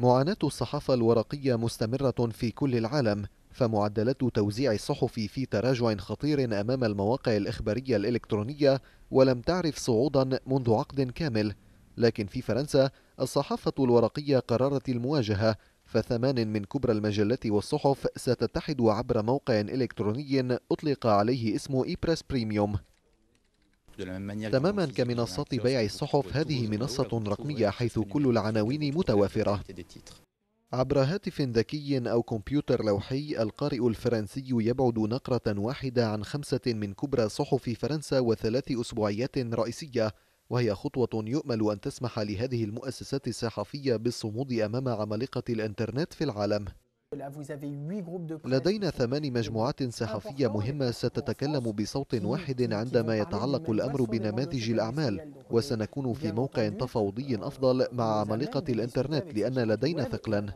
معاناة الصحافة الورقية مستمرة في كل العالم فمعدلات توزيع الصحف في تراجع خطير أمام المواقع الإخبارية الإلكترونية ولم تعرف صعودا منذ عقد كامل لكن في فرنسا الصحافة الورقية قررت المواجهة فثمان من كبرى المجلات والصحف ستتحد عبر موقع إلكتروني أطلق عليه اسم إيبرس بريميوم تماما كمنصات بيع الصحف هذه منصة رقمية حيث كل العناوين متوافرة عبر هاتف ذكي أو كمبيوتر لوحي القارئ الفرنسي يبعد نقرة واحدة عن خمسة من كبرى صحف فرنسا وثلاث أسبوعيات رئيسية وهي خطوة يؤمل أن تسمح لهذه المؤسسات الصحفية بالصمود أمام عمالقة الإنترنت في العالم لدينا ثمان مجموعات صحفية مهمة ستتكلم بصوت واحد عندما يتعلق الأمر بنماذج الأعمال وسنكون في موقع تفاوضي euh, أفضل مع عمالقة الإنترنت لأن لدينا ثقلا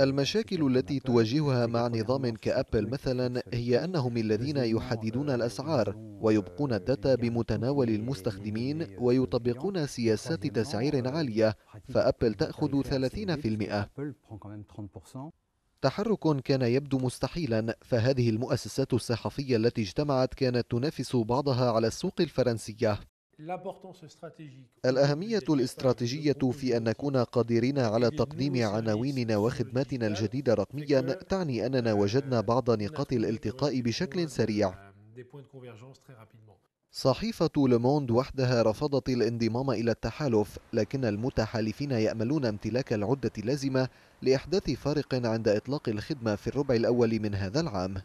المشاكل التي تواجهها مع نظام كأبل مثلا هي أنهم الذين يحددون euh, الأسعار ويبقون euh, الداتا بمتناول المستخدمين ويطبقون سياسات تسعير عالية فأبل تأخذ 30 30% تحرك كان يبدو مستحيلا فهذه المؤسسات الصحفية التي اجتمعت كانت تنافس بعضها على السوق الفرنسية الأهمية الاستراتيجية في أن نكون قادرين على تقديم عناويننا وخدماتنا الجديدة رقميا تعني أننا وجدنا بعض نقاط الالتقاء بشكل سريع صحيفة لوموند وحدها رفضت الانضمام إلى التحالف لكن المتحالفين يأملون امتلاك العدة اللازمة لإحداث فارق عند إطلاق الخدمة في الربع الأول من هذا العام